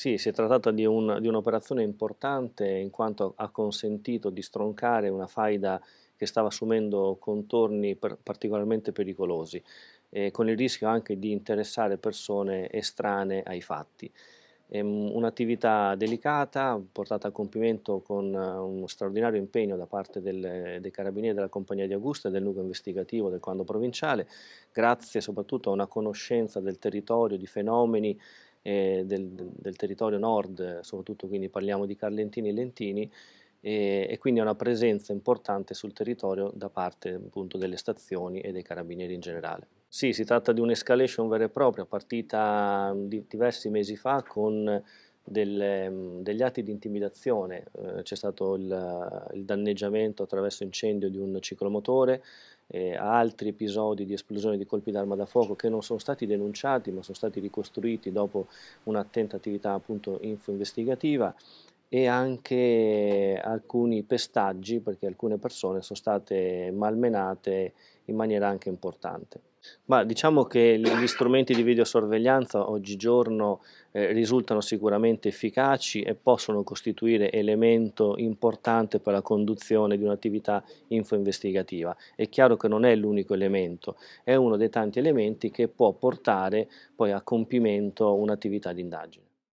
Sì, si è trattata di, un, di un'operazione importante in quanto ha consentito di stroncare una faida che stava assumendo contorni per, particolarmente pericolosi, eh, con il rischio anche di interessare persone estranee ai fatti. Um, un'attività delicata, portata a compimento con eh, uno straordinario impegno da parte del, dei carabinieri della Compagnia di Augusta e del nucleo investigativo del Quando Provinciale, grazie soprattutto a una conoscenza del territorio, di fenomeni eh, del, del, territorio nord, soprattutto quindi parliamo di Carlentini e Lentini, e, e quindi è una presenza importante sul territorio da parte appunto delle stazioni e dei carabinieri in generale. Sì, si tratta di un'escalation vera e propria, partita di, diversi mesi fa con delle, ehm, degli atti di intimidazione, eh, c'è stato il, il, danneggiamento attraverso incendio di un ciclomotore, eh, altri episodi di esplosione di colpi d'arma da fuoco che non sono stati denunciati ma sono stati ricostruiti dopo un'attenta attività appunto info investigativa e anche alcuni pestaggi perché alcune persone sono state malmenate in maniera anche importante. Ma diciamo che gli strumenti di videosorveglianza oggigiorno eh, risultano sicuramente efficaci e possono costituire elemento importante per la conduzione di un'attività info-investigativa. È chiaro che non è l'unico elemento, è uno dei tanti elementi che può portare poi a compimento un'attività di indagine.